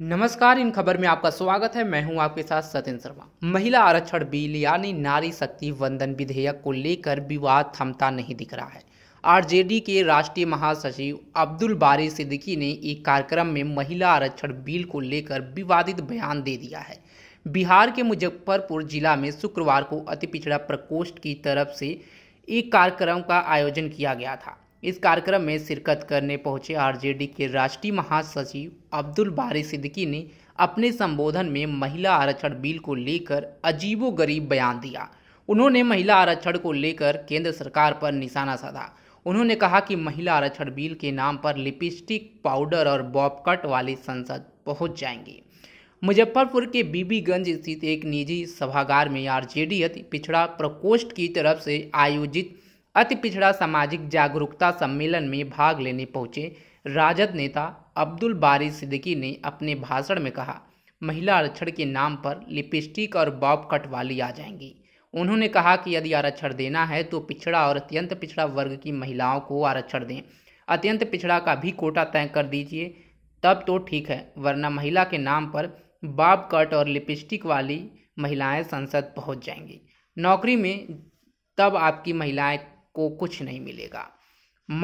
नमस्कार इन खबर में आपका स्वागत है मैं हूं आपके साथ सत्येंद्र शर्मा महिला आरक्षण बिल यानी नारी शक्ति वंदन विधेयक को लेकर विवाद थमता नहीं दिख रहा है आरजेडी के राष्ट्रीय महासचिव अब्दुल बारी सिद्दीकी ने एक कार्यक्रम में महिला आरक्षण बिल को लेकर विवादित बयान दे दिया है बिहार के मुजफ्फरपुर जिला में शुक्रवार को अति पिछड़ा प्रकोष्ठ की तरफ से एक कार्यक्रम का आयोजन किया गया था इस कार्यक्रम में शिरकत करने पहुंचे आरजेडी के राष्ट्रीय महासचिव अब्दुल बारी सिद्दीकी ने अपने संबोधन में महिला आरक्षण बिल को लेकर अजीबो गरीब बयान दिया उन्होंने महिला आरक्षण को लेकर केंद्र सरकार पर निशाना साधा उन्होंने कहा कि महिला आरक्षण बिल के नाम पर लिपस्टिक पाउडर और बॉबकट वाली संसद पहुंच जाएंगे मुजफ्फरपुर के बीबीगंज स्थित एक निजी सभागार में आरजेडी अति पिछड़ा प्रकोष्ठ की तरफ से आयोजित अति पिछड़ा सामाजिक जागरूकता सम्मेलन में भाग लेने पहुंचे राजद नेता अब्दुल बारी सिद्दीकी ने अपने भाषण में कहा महिला आरक्षण के नाम पर लिपस्टिक और बॉब कट वाली आ जाएंगी उन्होंने कहा कि यदि आरक्षण देना है तो पिछड़ा और अत्यंत पिछड़ा वर्ग की महिलाओं को आरक्षण दें अत्यंत पिछड़ा का भी कोटा तय कर दीजिए तब तो ठीक है वरना महिला के नाम पर बाब कट और लिपस्टिक वाली महिलाएं संसद पहुंच जाएंगी नौकरी में तब आपकी महिलाएं को कुछ नहीं मिलेगा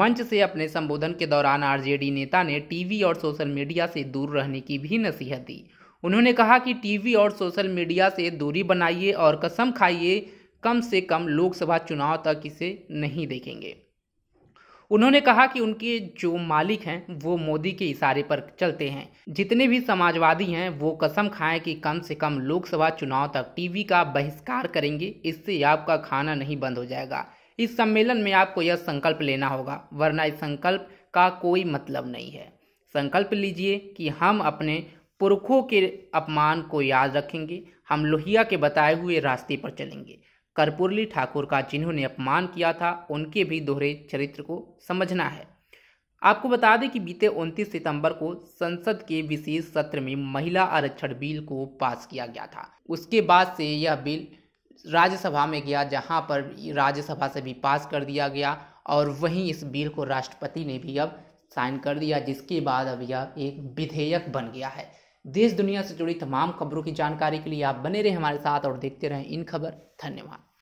मंच से अपने संबोधन के दौरान आरजेडी नेता ने टीवी और सोशल मीडिया से दूर रहने की भी नसीहत दी उन्होंने कहा कि टीवी और सोशल मीडिया से दूरी बनाइए और कसम खाइए कम से कम लोकसभा चुनाव तक इसे नहीं देखेंगे उन्होंने कहा कि उनके जो मालिक हैं वो मोदी के इशारे पर चलते हैं जितने भी समाजवादी हैं वो कसम खाएं कि कम से कम लोकसभा चुनाव तक टीवी का बहिष्कार करेंगे इससे आपका खाना नहीं बंद हो जाएगा इस सम्मेलन में आपको यह संकल्प लेना होगा वरना इस संकल्प का कोई मतलब नहीं है संकल्प लीजिए कि हम अपने पुरखों के अपमान को याद रखेंगे हम लोहिया के बताए हुए रास्ते पर चलेंगे कर्पूरली ठाकुर का जिन्होंने अपमान किया था उनके भी दोहरे चरित्र को समझना है आपको बता दें कि बीते 29 सितंबर को संसद के विशेष सत्र में महिला आरक्षण बिल को पास किया गया था उसके बाद से यह बिल राज्यसभा में गया जहां पर राज्यसभा से भी पास कर दिया गया और वहीं इस बिल को राष्ट्रपति ने भी अब साइन कर दिया जिसके बाद अब यह एक विधेयक बन गया है देश दुनिया से जुड़ी तमाम खबरों की जानकारी के लिए आप बने रहें हमारे साथ और देखते रहें इन खबर धन्यवाद